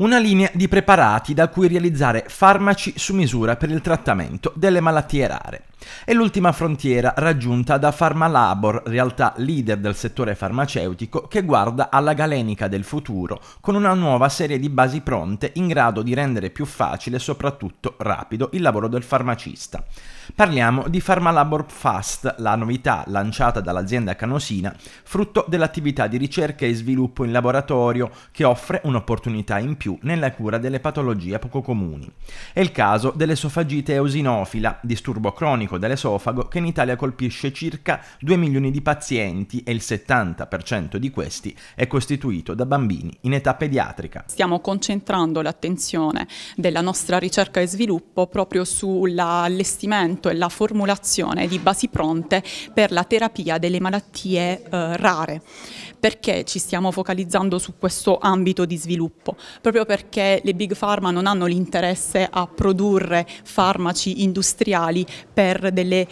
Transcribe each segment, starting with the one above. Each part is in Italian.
una linea di preparati da cui realizzare farmaci su misura per il trattamento delle malattie rare. E l'ultima frontiera raggiunta da Pharmalabor, realtà leader del settore farmaceutico che guarda alla galenica del futuro con una nuova serie di basi pronte in grado di rendere più facile e soprattutto rapido il lavoro del farmacista. Parliamo di Pharmalabor Fast, la novità lanciata dall'azienda canosina, frutto dell'attività di ricerca e sviluppo in laboratorio che offre un'opportunità in più nella cura delle patologie poco comuni. È il caso dell'esofagite eosinofila, disturbo cronico cronico dell'esofago che in Italia colpisce circa 2 milioni di pazienti e il 70% di questi è costituito da bambini in età pediatrica. Stiamo concentrando l'attenzione della nostra ricerca e sviluppo proprio sull'allestimento e la formulazione di basi pronte per la terapia delle malattie eh, rare. Perché ci stiamo focalizzando su questo ambito di sviluppo? Proprio perché le big pharma non hanno l'interesse a produrre farmaci industriali per per delle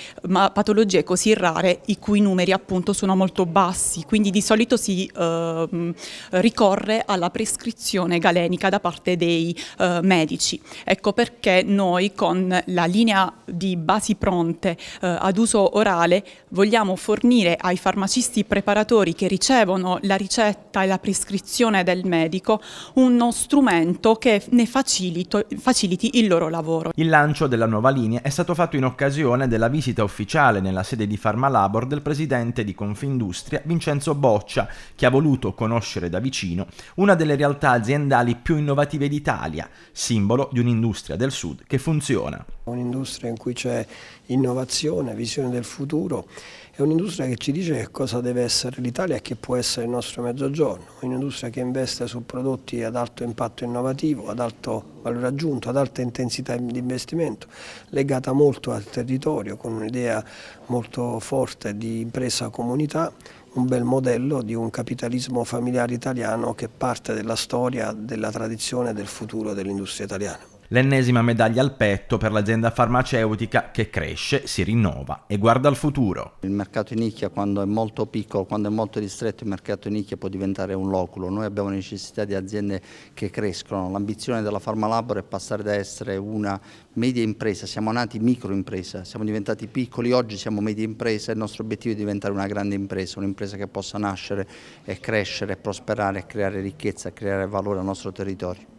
patologie così rare i cui numeri appunto sono molto bassi, quindi di solito si eh, ricorre alla prescrizione galenica da parte dei eh, medici. Ecco perché noi con la linea di basi pronte eh, ad uso orale vogliamo fornire ai farmacisti preparatori che ricevono la ricetta e la prescrizione del medico uno strumento che ne facilito, faciliti il loro lavoro. Il lancio della nuova linea è stato fatto in occasione occasione della visita ufficiale nella sede di Farmalabor del presidente di Confindustria Vincenzo Boccia, che ha voluto conoscere da vicino una delle realtà aziendali più innovative d'Italia, simbolo di un'industria del Sud che funziona. Un'industria in cui c'è innovazione, visione del futuro, è un'industria che ci dice che cosa deve essere l'Italia e che può essere il nostro mezzogiorno, un'industria che investe su prodotti ad alto impatto innovativo, ad alto valore aggiunto ad alta intensità di investimento, legata molto al territorio, con un'idea molto forte di impresa comunità, un bel modello di un capitalismo familiare italiano che parte della storia, della tradizione e del futuro dell'industria italiana. L'ennesima medaglia al petto per l'azienda farmaceutica che cresce, si rinnova e guarda al futuro. Il mercato in nicchia quando è molto piccolo, quando è molto ristretto, il mercato in nicchia può diventare un loculo. Noi abbiamo necessità di aziende che crescono. L'ambizione della Farmalabor è passare da essere una media impresa, siamo nati microimpresa, siamo diventati piccoli, oggi siamo media impresa e il nostro obiettivo è diventare una grande impresa, un'impresa che possa nascere e crescere, prosperare, creare ricchezza, creare valore al nostro territorio.